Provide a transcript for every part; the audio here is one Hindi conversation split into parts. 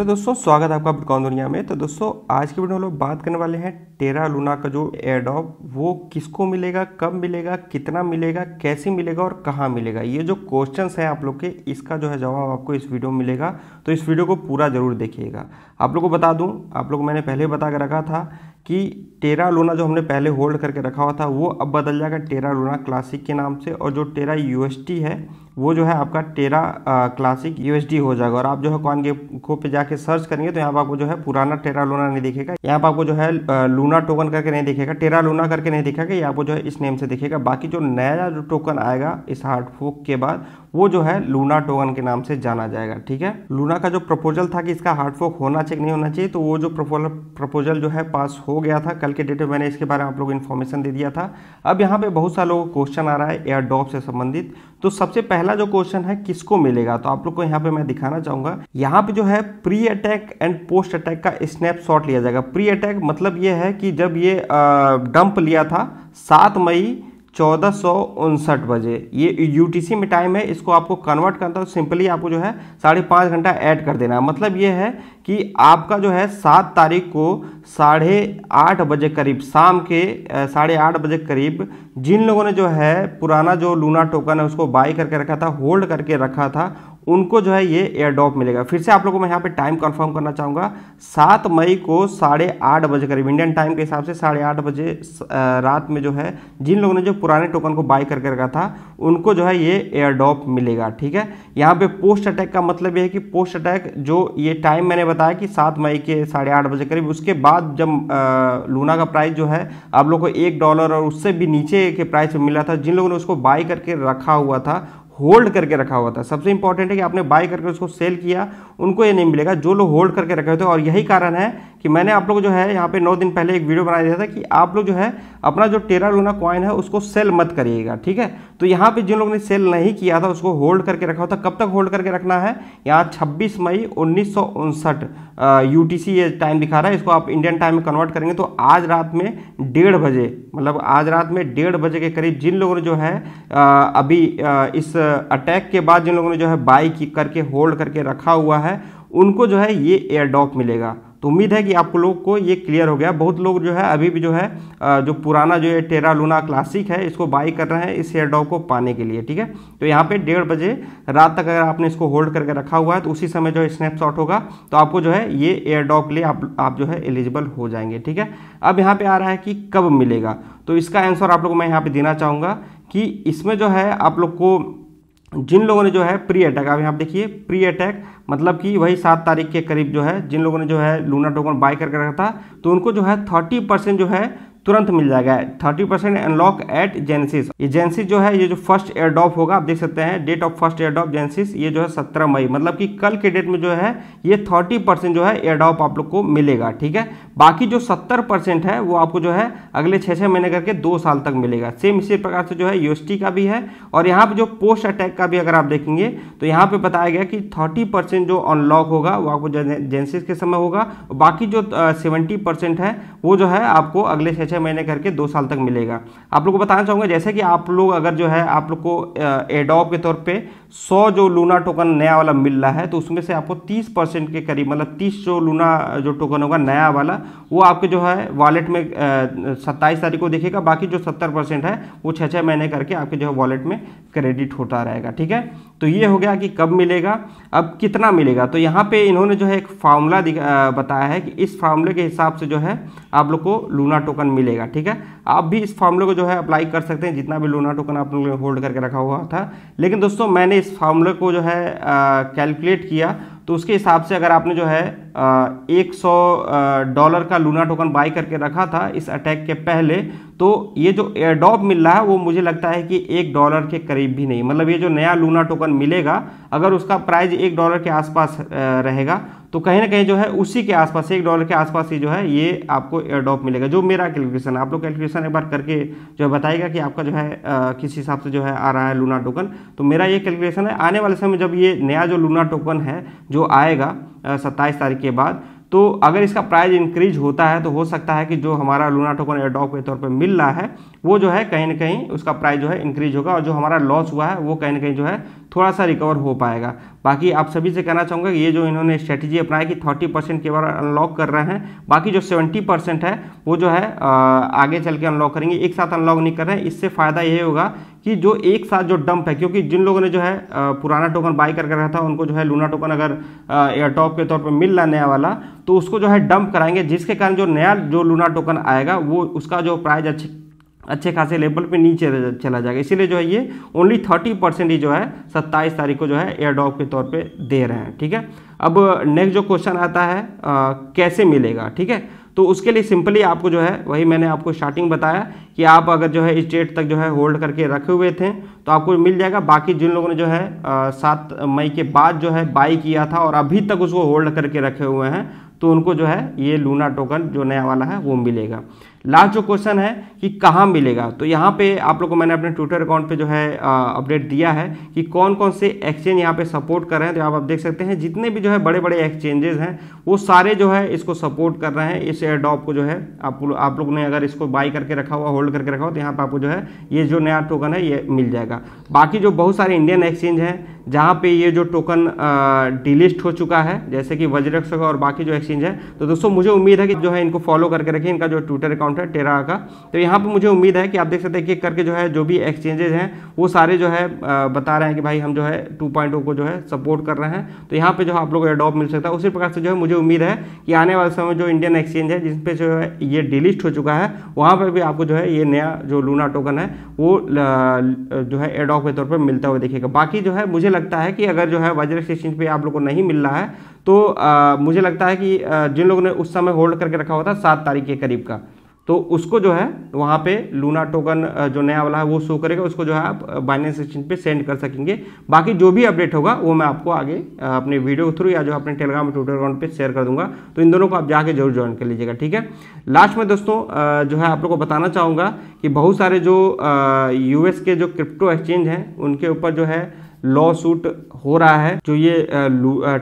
हेलो दोस्तों स्वागत है आपका बिटकॉइन दुनिया में तो दोस्तों आज के वीडियो में लोग बात करने वाले हैं टेरा लूना का जो एडॉप वो किसको मिलेगा कब मिलेगा कितना मिलेगा कैसे मिलेगा और कहाँ मिलेगा ये जो क्वेश्चंस हैं आप लोग के इसका जो है जवाब आपको इस वीडियो में मिलेगा तो इस वीडियो को पूरा जरूर देखिएगा आप लोग को बता दूँ आप लोग मैंने पहले बता कर रखा था कि टेरा लूना जो हमने पहले होल्ड करके रखा हुआ था वो अब बदल जाएगा टेरा लूना क्लासिक के नाम से और जो टेरा यूएसटी है वो जो है आपका टेरा क्लासिक यूएसडी हो जाएगा और आप जो है कॉन के को पे जाके सर्च करेंगे तो यहाँ पर आपको जो है पुराना टेरा लूना नहीं दिखेगा यहाँ पर आपको जो है लूना टोकन करके नहीं दिखेगा टेरा लूना करके नहीं दिखेगा यहाँ पर जो है इस नेम से दिखेगा बाकी जो नया जो टोकन आएगा इस हार्ड फोक के बाद वो जो है लूना टोकन के नाम से जाना जाएगा ठीक है लूना का जो प्रपोजल था कि इसका हार्ड फोक होना चाहिए नहीं होना चाहिए तो वो जो प्रपोजल जो है पास हो गया था साल के डेट में मैंने इसके बारे में आप लोगों को इन्फॉर्मेशन दे दिया था अब यहाँ पे बहुत सारे लोगों को क्वेश्चन आ रहा है एयर डॉप से संबंधित तो सबसे पहला जो क्वेश्चन है किसको मिलेगा तो आप लोग को यहाँ पे मैं दिखाना चाहूंगा यहाँ पे जो है pre attack and post attack का स्नैपशॉट लिया जाएगा प्री अटैक मतलब ये है कि जब ये डंप लिया था सात मई चौदह बजे ये यूटीसी में टाइम है इसको आपको कन्वर्ट करना है सिंपली तो आपको जो है साढ़े पाँच घंटा ऐड कर देना है मतलब ये है कि आपका जो है सात तारीख को साढ़े आठ बजे करीब शाम के साढ़े आठ बजे करीब जिन लोगों ने जो है पुराना जो लूना टोकन है उसको बाई करके रखा था होल्ड करके रखा था उनको जो है ये एयरडॉप मिलेगा फिर से आप लोगों को मैं यहाँ पे टाइम कंफर्म करना चाहूँगा सात मई को साढ़े आठ बजे करीब इंडियन टाइम के हिसाब से साढ़े आठ बजे रात में जो है जिन लोगों ने जो पुराने टोकन को बाय करके रखा था उनको जो है ये एयरडॉप मिलेगा ठीक है यहाँ पे पोस्ट अटैक का मतलब ये है कि पोस्ट अटैक जो ये टाइम मैंने बताया कि सात मई के साढ़े आठ बजे करीब उसके बाद जब लूना का प्राइस जो है आप लोग को एक डॉलर और उससे भी नीचे के प्राइस मिला था जिन लोगों ने उसको बाई करके रखा हुआ था होल्ड करके रखा हुआ था सबसे इंपॉर्टेंट है कि आपने बाय करके उसको सेल किया उनको ये नहीं मिलेगा जो लोग होल्ड करके रखे हुए थे और यही कारण है कि मैंने आप लोग जो है यहाँ पे नौ दिन पहले एक वीडियो बनाया दिया था कि आप लोग जो है अपना जो टेरा लूना कॉइन है उसको सेल मत करिएगा ठीक है तो यहाँ पे जिन लोगों ने सेल नहीं किया था उसको होल्ड करके रखा होता कब तक होल्ड करके रखना है यहाँ 26 मई उन्नीस सौ यूटीसी ये टाइम दिखा रहा है इसको आप इंडियन टाइम में कन्वर्ट करेंगे तो आज रात में डेढ़ बजे मतलब आज रात में डेढ़ बजे के करीब जिन लोगों ने जो है आ, अभी आ, इस अटैक के बाद जिन लोगों ने जो है बाई करके होल्ड करके रखा हुआ है उनको जो है ये एयरडॉप मिलेगा तो उम्मीद है कि आप लोग को ये क्लियर हो गया बहुत लोग जो है अभी भी जो है जो पुराना जो है टेरा लूना क्लासिक है इसको बाई कर रहे हैं इस हेयर डॉग को पाने के लिए ठीक है तो यहाँ पे डेढ़ बजे रात तक अगर आपने इसको होल्ड करके रखा हुआ है तो उसी समय जो है स्नैपशॉट होगा तो आपको जो है ये एयर डॉग के लिए आप, आप जो है एलिजिबल हो जाएंगे ठीक है अब यहाँ पर आ रहा है कि कब मिलेगा तो इसका आंसर आप लोग को मैं यहाँ पर देना चाहूँगा कि इसमें जो है आप लोग को जिन लोगों ने जो है प्री अटैक अब यहाँ देखिए प्री अटैक मतलब कि वही सात तारीख के करीब जो है जिन लोगों ने जो है लूना टोकन बाय करके रखा था तो उनको जो है थर्टी परसेंट जो है तुरंत मिल जाएगा thirty percent unlock at genesis ये जेनसिस जो है ये जो फर्स्ट एयर ड्रॉप होगा आप देख सकते हैं date of first airdrop genesis ये जो है सत्रह मई मतलब कि कल के डेट में जो है ये थर्टी परसेंट जो है एयर ड्रॉप आप लोग को मिलेगा ठीक है बाकी जो सत्तर परसेंट है वो आपको जो है अगले छः छः महीने करके दो साल तक मिलेगा सेम इसी प्रकार से जो है यू का भी है और यहाँ पर जो पोस्ट अटैक का भी अगर आप देखेंगे तो यहाँ पर बताया गया कि थर्टी जो अनलॉक होगा वो आपको जेनसिस के समय होगा बाकी जो सेवेंटी है वो जो है आपको अगले छः छः महीने करके दो साल तक मिलेगा आप लोग को बताना चाहूँगा जैसे कि आप लोग अगर जो है आप लोग को एडॉप के तौर पे 100 जो लूना टोकन नया वाला मिल रहा है तो उसमें से आपको 30 परसेंट के करीब मतलब 30 जो लूना जो टोकन होगा नया वाला वो आपके जो है वॉलेट में सत्ताईस तारीख को देखेगा बाकी जो सत्तर है वो छः छः महीने करके आपके जो है वॉलेट में क्रेडिट होता रहेगा ठीक है तो ये हो गया कि कब मिलेगा अब कितना मिलेगा तो यहाँ पे इन्होंने जो है एक फार्मूला बताया है कि इस फार्मूले के हिसाब से जो है आप लोग को लूना टोकन मिलेगा ठीक है आप भी इस फार्मूले को जो है अप्लाई कर सकते हैं जितना भी लूना टोकन आप लोगों ने होल्ड करके रखा हुआ था लेकिन दोस्तों मैंने इस फार्मूले को जो है कैलकुलेट किया तो उसके हिसाब से अगर आपने जो है एक सौ डॉलर का लूना टोकन बाई करके रखा था इस अटैक के पहले तो ये जो एयरडॉप मिल रहा है वो मुझे लगता है कि एक डॉलर के करीब भी नहीं मतलब ये जो नया लूना टोकन मिलेगा अगर उसका प्राइस एक डॉलर के आसपास रहेगा तो कहीं ना कहीं जो है उसी के आसपास एक डॉलर के आसपास ही जो है ये आपको एयरडॉप मिलेगा जो मेरा कैलकुलेशन आप लोग कैलकुलेशन एक बार करके जो है बताएगा कि आपका जो है आ, किस हिसाब से जो है आ रहा है लूना टोकन तो मेरा ये कैलकुलेशन है आने वाले समय जब ये नया जो लूना टोकन है जो आएगा सत्ताईस तारीख के बाद तो अगर इसका प्राइस इंक्रीज होता है तो हो सकता है कि जो हमारा लूना टोकन एडॉप के तौर पर मिल रहा है वो जो है कहीं ना कहीं उसका प्राइस जो है इंक्रीज होगा और जो हमारा लॉस हुआ है वो कहीं ना कहीं जो है थोड़ा सा रिकवर हो पाएगा बाकी आप सभी से कहना चाहूँगा ये जो इन्होंने स्ट्रैटेजी अपनाई कि थर्टी परसेंट के बार अनलॉक कर रहे हैं बाकी जो सेवेंटी परसेंट है वो जो है आगे चल के अनलॉक करेंगे एक साथ अनलॉक नहीं कर रहे हैं इससे फ़ायदा ये होगा कि जो एक साथ जो डंप है क्योंकि जिन लोगों ने जो है पुराना टोकन बाई करके रखा था उनको जो है लूना टोकन अगर एयरटॉप के तौर पर मिल रहा नया वाला तो उसको जो है डंप कराएंगे जिसके कारण जो नया जो लूना टोकन आएगा वो उसका जो प्राइज अच्छी अच्छे खासे लेवल पे नीचे चला जाएगा इसीलिए जो है ये ओनली थर्टी परसेंट ही जो है सत्ताईस तारीख को जो है एयर ड्रॉप के तौर पे दे रहे हैं ठीक है अब नेक्स्ट जो क्वेश्चन आता है आ, कैसे मिलेगा ठीक है तो उसके लिए सिंपली आपको जो है वही मैंने आपको स्टार्टिंग बताया कि आप अगर जो है इस डेट तक जो है होल्ड करके रखे हुए थे तो आपको मिल जाएगा बाकी जिन लोगों ने जो है सात मई के बाद जो है बाई किया था और अभी तक उसको होल्ड करके रखे हुए हैं तो उनको जो है ये लूना टोकन जो नया वाला है वो मिलेगा लास्ट जो क्वेश्चन है कि कहाँ मिलेगा तो यहाँ पे आप लोग को मैंने अपने ट्विटर अकाउंट पे जो है अपडेट दिया है कि कौन कौन से एक्सचेंज यहाँ पे सपोर्ट कर रहे हैं तो आप देख सकते हैं जितने भी जो है बड़े बड़े एक्सचेंजेस हैं वो सारे जो है इसको सपोर्ट कर रहे हैं इस एयर को जो है आप आप लोग ने अगर इसको बाई करके रखा हुआ होल्ड होल्ड करके रखा हो तो यहाँ पर आपको जो है ये जो नया टोकन है ये मिल जाएगा बाकी जो बहुत सारे इंडियन एक्सचेंज हैं जहाँ पे ये जो टोकन डिलिस्ट हो चुका है जैसे कि वज्रक्स और बाकी जो एक्सचेंज है तो दोस्तों मुझे उम्मीद है कि जो है इनको फॉलो करके रखें इनका जो ट्विटर अकाउंट है टेरा का तो यहाँ पर मुझे उम्मीद है कि आप देख सकते हैं कि करके जो है जो भी एक्सचेंजेज हैं वो सारे जो है बता रहे हैं कि भाई हम जो है टू oh को जो है सपोर्ट कर रहे हैं तो यहाँ पर जो आप लोग एडॉप मिल सकता है उसी प्रकार से जो है मुझे उम्मीद है कि आने वाले समय जो इंडियन एक्सचेंज है जिसपे जो है ये डिलिस्ट हो चुका है वहाँ पर भी आपको जो है ये ये नया जो लूना टोकन है वो जो है एडॉक के तौर पर मिलता हुआ देखेगा बाकी जो है मुझे लगता है कि अगर जो है वज्र एक्सचेंज पे आप लोग को नहीं मिल रहा है तो आ, मुझे लगता है कि जिन लोगों ने उस समय होल्ड करके रखा हुआ था सात तारीख के करीब का तो उसको जो है वहाँ पे लूना टोकन जो नया वाला है वो शो करेगा उसको जो है आप बाइनेंस एक्सचेंज पे सेंड कर सकेंगे बाकी जो भी अपडेट होगा वो मैं आपको आगे अपने वीडियो के थ्रू या जो अपने टेलीग्राम ट्विटर अकाउंट पे शेयर कर दूंगा तो इन दोनों को आप जाके जरूर ज्वाइन कर लीजिएगा ठीक है लास्ट में दोस्तों जो है आप लोग को बताना चाहूँगा कि बहुत सारे जो यूएस के जो क्रिप्टो एक्सचेंज हैं उनके ऊपर जो है लॉ सूट हो रहा है जो ये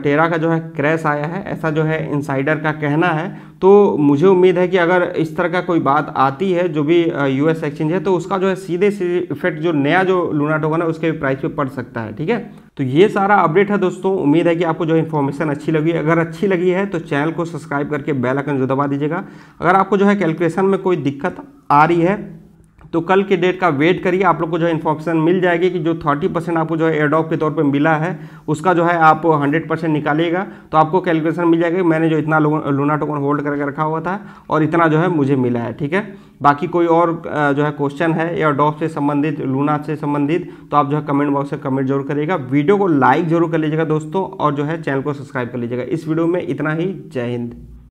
टेरा का जो है क्रैश आया है ऐसा जो है इनसाइडर का कहना है तो मुझे उम्मीद है कि अगर इस तरह का कोई बात आती है जो भी यूएस एक्सचेंज है तो उसका जो है सीधे सीधे इफेक्ट जो नया जो लूना टोकन है उसके भी प्राइस पे पड़ सकता है ठीक है तो ये सारा अपडेट है दोस्तों उम्मीद है कि आपको जो इन्फॉर्मेशन अच्छी लगी अगर अच्छी लगी है तो चैनल को सब्सक्राइब करके बेलाइकन जो दबा दीजिएगा अगर आपको जो है कैलकुलेशन में कोई दिक्कत आ रही है तो कल के डेट का वेट करिए आप लोग को जो है इन्फॉर्मेशन मिल जाएगी कि जो थर्टी परसेंट आपको जो है एडॉप के तौर पर मिला है उसका जो है आप हंड्रेड परसेंट निकालिएगा तो आपको कैलकुलेशन मिल जाएगा मैंने जो इतना लूना टोकन होल्ड करके रखा हुआ था और इतना जो है मुझे मिला है ठीक है बाकी कोई और जो है क्वेश्चन है या डॉप से संबंधित लूना से संबंधित तो आप जो है कमेंट बॉक्स में कमेंट जरूर करिएगा वीडियो को लाइक जरूर कर लीजिएगा दोस्तों और जो है चैनल को सब्सक्राइब कर लीजिएगा इस वीडियो में इतना ही जय हिंद